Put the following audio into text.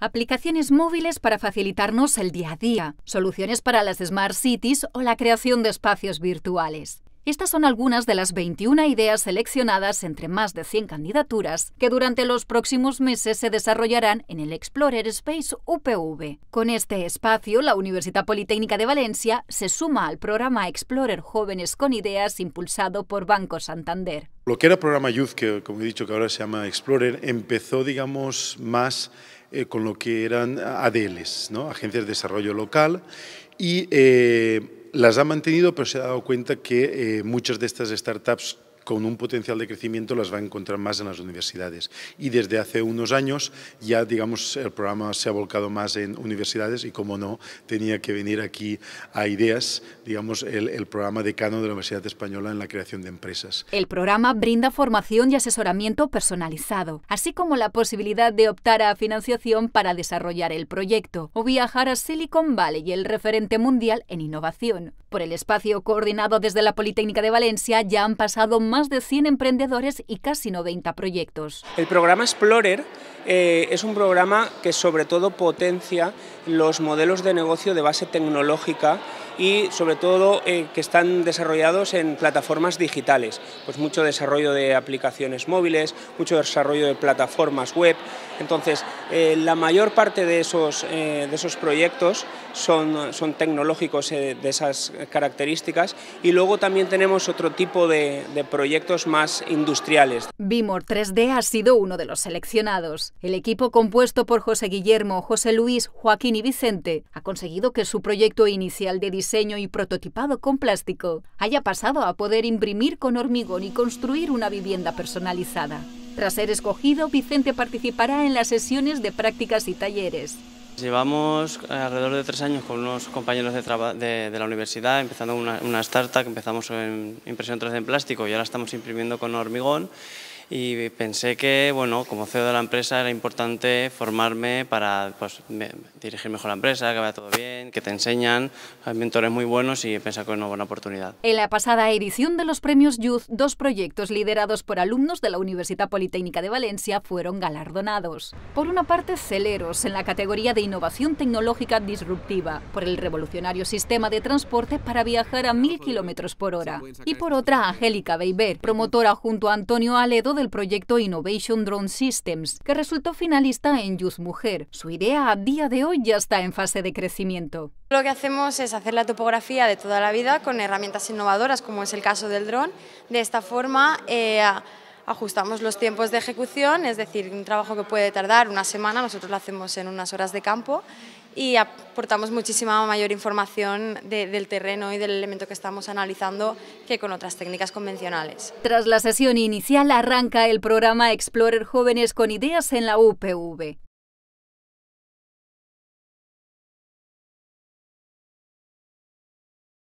aplicaciones móviles para facilitarnos el día a día, soluciones para las Smart Cities o la creación de espacios virtuales. Estas son algunas de las 21 ideas seleccionadas entre más de 100 candidaturas que durante los próximos meses se desarrollarán en el Explorer Space UPV. Con este espacio, la Universidad Politécnica de Valencia se suma al programa Explorer Jóvenes con Ideas impulsado por Banco Santander. Lo que era programa Youth, que como he dicho que ahora se llama Explorer, empezó digamos más eh, con lo que eran ADLs, ¿no? Agencias de Desarrollo Local, y... Eh, las ha mantenido, pero se ha dado cuenta que eh, muchas de estas startups con un potencial de crecimiento las va a encontrar más en las universidades. Y desde hace unos años ya, digamos, el programa se ha volcado más en universidades y, como no, tenía que venir aquí a IDEAS, digamos, el, el programa decano de la Universidad Española en la creación de empresas. El programa brinda formación y asesoramiento personalizado, así como la posibilidad de optar a financiación para desarrollar el proyecto o viajar a Silicon Valley, y el referente mundial en innovación. Por el espacio coordinado desde la Politécnica de Valencia ya han pasado de 100 emprendedores y casi 90 proyectos. El programa Explorer eh, es un programa que sobre todo potencia los modelos de negocio de base tecnológica y sobre todo eh, que están desarrollados en plataformas digitales, pues mucho desarrollo de aplicaciones móviles, mucho desarrollo de plataformas web. Entonces, eh, la mayor parte de esos, eh, de esos proyectos son, son tecnológicos de esas características y luego también tenemos otro tipo de, de proyectos más industriales. Vimor 3D ha sido uno de los seleccionados. El equipo compuesto por José Guillermo, José Luis, Joaquín y Vicente ha conseguido que su proyecto inicial de diseño y prototipado con plástico haya pasado a poder imprimir con hormigón y construir una vivienda personalizada. Tras ser escogido, Vicente participará en las sesiones de prácticas y talleres. Llevamos eh, alrededor de tres años con unos compañeros de, la universidad, empezando una, una startup, empezamos en impresión 3D en plástico y ahora estamos imprimiendo con hormigón y pensé que, bueno, como CEO de la empresa era importante formarme para pues, dirigir mejor la empresa, que vaya todo bien, que te enseñan, hay mentores muy buenos y pensé que es una buena oportunidad. En la pasada edición de los premios Youth, dos proyectos liderados por alumnos de la Universidad Politécnica de Valencia fueron galardonados. Por una parte, Celeros, en la categoría de innovación tecnológica disruptiva, por el revolucionario sistema de transporte para viajar a mil kilómetros por hora. Y por otra, Angélica Beiber, promotora junto a Antonio Aledo el proyecto Innovation Drone Systems, que resultó finalista en Youth Mujer. Su idea a día de hoy ya está en fase de crecimiento. Lo que hacemos es hacer la topografía de toda la vida con herramientas innovadoras, como es el caso del dron. De esta forma, eh, ajustamos los tiempos de ejecución, es decir, un trabajo que puede tardar una semana, nosotros lo hacemos en unas horas de campo y aportamos muchísima mayor información del terreno y del elemento que estamos analizando que con otras técnicas convencionales. Tras la sesión inicial arranca el programa Explorer Jóvenes con Ideas en la UPV.